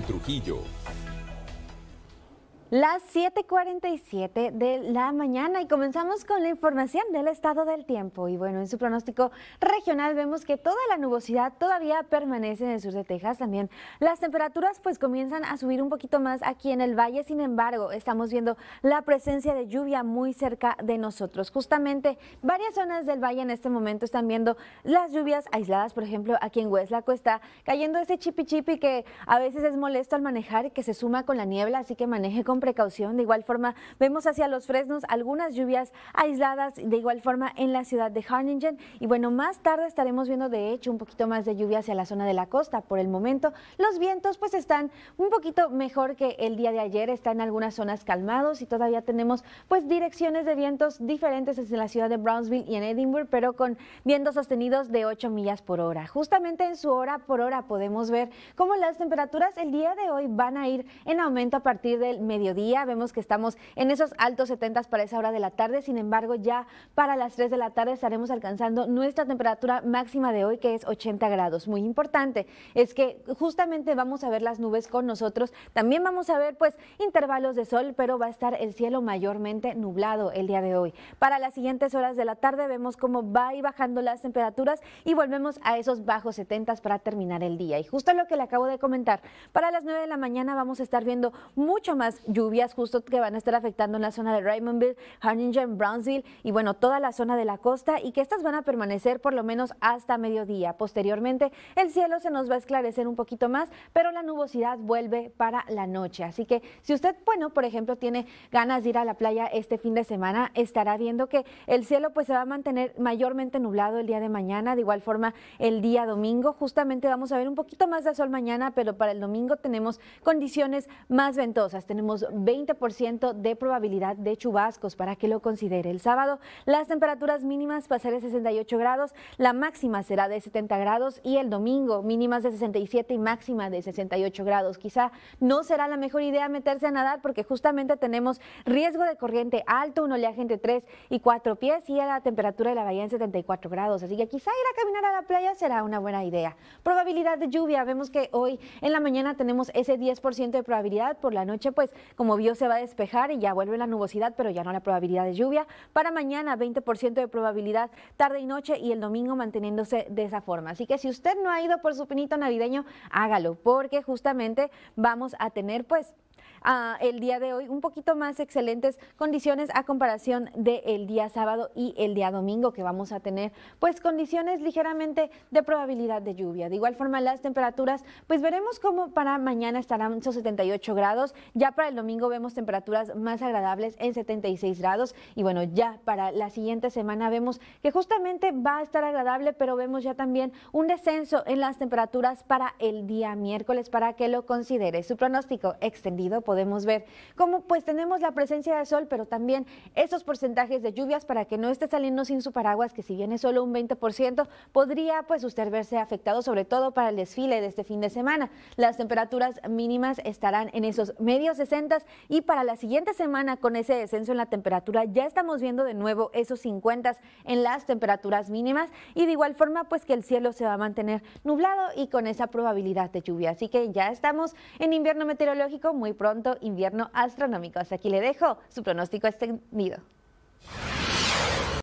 Trujillo las 7:47 de la mañana y comenzamos con la información del estado del tiempo. Y bueno, en su pronóstico regional vemos que toda la nubosidad todavía permanece en el sur de Texas. También las temperaturas pues comienzan a subir un poquito más aquí en el valle. Sin embargo, estamos viendo la presencia de lluvia muy cerca de nosotros. Justamente varias zonas del valle en este momento están viendo las lluvias aisladas. Por ejemplo, aquí en Hueslaco está cayendo ese chipi chipi que a veces es molesto al manejar y que se suma con la niebla, así que maneje con precaución. De igual forma, vemos hacia los fresnos algunas lluvias aisladas, de igual forma en la ciudad de Harningen. Y bueno, más tarde estaremos viendo de hecho un poquito más de lluvia hacia la zona de la costa. Por el momento, los vientos pues están un poquito mejor que el día de ayer, están en algunas zonas calmados y todavía tenemos pues direcciones de vientos diferentes en la ciudad de Brownsville y en Edinburgh, pero con vientos sostenidos de 8 millas por hora. Justamente en su hora por hora podemos ver cómo las temperaturas el día de hoy van a ir en aumento a partir del mediodía día, Vemos que estamos en esos altos 70 para esa hora de la tarde. Sin embargo, ya para las 3 de la tarde estaremos alcanzando nuestra temperatura máxima de hoy, que es 80 grados. Muy importante es que justamente vamos a ver las nubes con nosotros. También vamos a ver, pues, intervalos de sol, pero va a estar el cielo mayormente nublado el día de hoy. Para las siguientes horas de la tarde vemos cómo va y bajando las temperaturas y volvemos a esos bajos 70 para terminar el día. Y justo lo que le acabo de comentar, para las 9 de la mañana vamos a estar viendo mucho más lluvia lluvias justo que van a estar afectando en la zona de Raymondville, Harlingen, Brownsville y bueno, toda la zona de la costa y que estas van a permanecer por lo menos hasta mediodía. Posteriormente el cielo se nos va a esclarecer un poquito más, pero la nubosidad vuelve para la noche. Así que si usted, bueno, por ejemplo, tiene ganas de ir a la playa este fin de semana, estará viendo que el cielo pues se va a mantener mayormente nublado el día de mañana, de igual forma el día domingo. Justamente vamos a ver un poquito más de sol mañana, pero para el domingo tenemos condiciones más ventosas. Tenemos 20% de probabilidad de chubascos para que lo considere. El sábado las temperaturas mínimas pasarán de 68 grados, la máxima será de 70 grados y el domingo mínimas de 67 y máxima de 68 grados. Quizá no será la mejor idea meterse a nadar porque justamente tenemos riesgo de corriente alto, un oleaje entre 3 y 4 pies y a la temperatura de la bahía en 74 grados. Así que quizá ir a caminar a la playa será una buena idea. Probabilidad de lluvia, vemos que hoy en la mañana tenemos ese 10% de probabilidad, por la noche pues como vio, se va a despejar y ya vuelve la nubosidad, pero ya no la probabilidad de lluvia. Para mañana, 20% de probabilidad tarde y noche y el domingo manteniéndose de esa forma. Así que si usted no ha ido por su pinito navideño, hágalo, porque justamente vamos a tener pues el día de hoy un poquito más excelentes condiciones a comparación del día sábado y el día domingo que vamos a tener pues condiciones ligeramente de probabilidad de lluvia. De igual forma las temperaturas pues veremos como para mañana estarán esos 78 grados, ya para el domingo vemos temperaturas más agradables en 76 grados y bueno ya para la siguiente semana vemos que justamente va a estar agradable pero vemos ya también un descenso en las temperaturas para el día miércoles para que lo considere. Su pronóstico extendido pues, podemos ver. cómo pues tenemos la presencia de sol, pero también esos porcentajes de lluvias para que no esté saliendo sin su paraguas, que si viene solo un 20%, podría pues usted verse afectado, sobre todo para el desfile de este fin de semana. Las temperaturas mínimas estarán en esos medios 60 y para la siguiente semana con ese descenso en la temperatura ya estamos viendo de nuevo esos 50 en las temperaturas mínimas y de igual forma pues que el cielo se va a mantener nublado y con esa probabilidad de lluvia. Así que ya estamos en invierno meteorológico muy pronto invierno astronómico. Hasta aquí le dejo su pronóstico extendido.